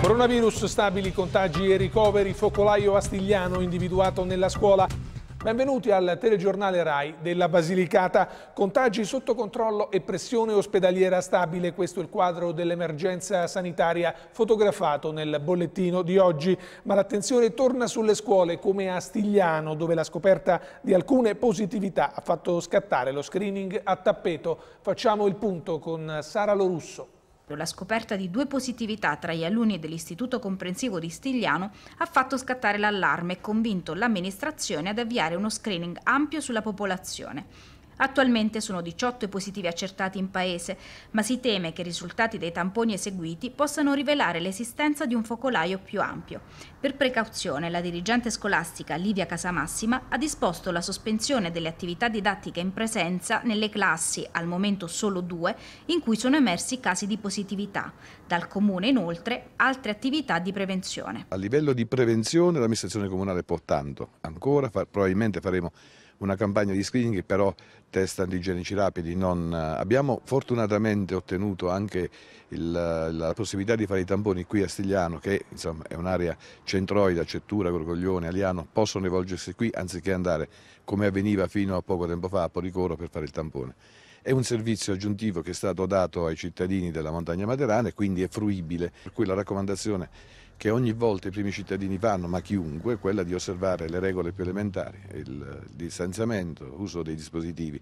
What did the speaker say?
Coronavirus, stabili contagi e ricoveri, focolaio astigliano individuato nella scuola. Benvenuti al telegiornale RAI della Basilicata. Contagi sotto controllo e pressione ospedaliera stabile. Questo è il quadro dell'emergenza sanitaria fotografato nel bollettino di oggi. Ma l'attenzione torna sulle scuole come a Stigliano, dove la scoperta di alcune positività ha fatto scattare lo screening a tappeto. Facciamo il punto con Sara Lorusso proprio la scoperta di due positività tra gli alunni dell'Istituto Comprensivo di Stigliano ha fatto scattare l'allarme e convinto l'amministrazione ad avviare uno screening ampio sulla popolazione. Attualmente sono 18 i positivi accertati in paese, ma si teme che i risultati dei tamponi eseguiti possano rivelare l'esistenza di un focolaio più ampio. Per precauzione, la dirigente scolastica Livia Casamassima ha disposto la sospensione delle attività didattiche in presenza nelle classi, al momento solo due, in cui sono emersi casi di positività. Dal Comune, inoltre, altre attività di prevenzione. A livello di prevenzione l'amministrazione comunale può tanto, ancora far, probabilmente faremo una campagna di screening che però test antigenici rapidi non... Eh, abbiamo fortunatamente ottenuto anche il, eh, la possibilità di fare i tamponi qui a Stigliano, che insomma, è un'area centroida, Cettura, Gorgoglione, Aliano, possono rivolgersi qui anziché andare come avveniva fino a poco tempo fa a Policoro per fare il tampone. È un servizio aggiuntivo che è stato dato ai cittadini della montagna materana e quindi è fruibile, per cui la raccomandazione che ogni volta i primi cittadini fanno, ma chiunque, è quella di osservare le regole più elementari, il distanziamento, l'uso dei dispositivi.